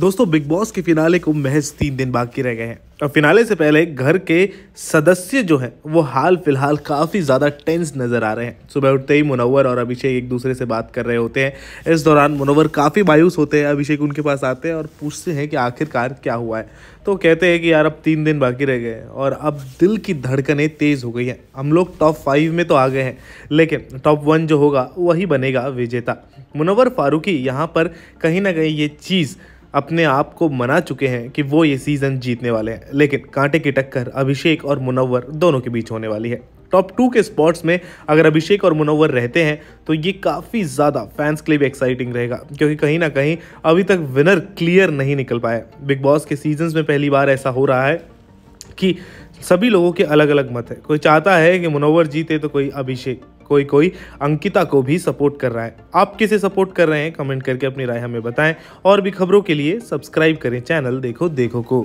दोस्तों big boss के finale को महज तीन दिन बाकी रह गए हैं और फिनाले से पहले घर के सदस्य जो हैं वो हाल फिलहाल काफ़ी ज़्यादा टेंस नज़र आ रहे हैं सुबह उठते ही मुनवर और अभिषेक एक दूसरे से बात कर रहे होते हैं इस दौरान मुनवर काफ़ी मायूस होते हैं अभिषेक उनके पास आते हैं और पूछते हैं कि आखिरकार क्या हुआ है तो कहते हैं कि यार अब तीन दिन बाकी रह गए और अब दिल की धड़कने तेज़ हो गई हैं हम लोग टॉप फाइव में तो आ गए हैं लेकिन टॉप वन जो होगा वही बनेगा विजेता मुनवर फारूकी यहाँ पर कहीं ना कहीं ये चीज़ अपने आप को मना चुके हैं कि वो ये सीज़न जीतने वाले हैं लेकिन कांटे की टक्कर अभिषेक और मुनव्वर दोनों के बीच होने वाली है टॉप टू के स्पॉट्स में अगर अभिषेक और मुनव्वर रहते हैं तो ये काफ़ी ज़्यादा फैंस के लिए भी एक्साइटिंग रहेगा क्योंकि कहीं ना कहीं अभी तक विनर क्लियर नहीं निकल पाए बिग बॉस के सीजन्स में पहली बार ऐसा हो रहा है कि सभी लोगों के अलग अलग मत है कोई चाहता है कि मुनव्वर जीते तो कोई अभिषेक कोई कोई अंकिता को भी सपोर्ट कर रहा है आप किसे सपोर्ट कर रहे हैं कमेंट करके अपनी राय हमें बताएं और भी खबरों के लिए सब्सक्राइब करें चैनल देखो देखो को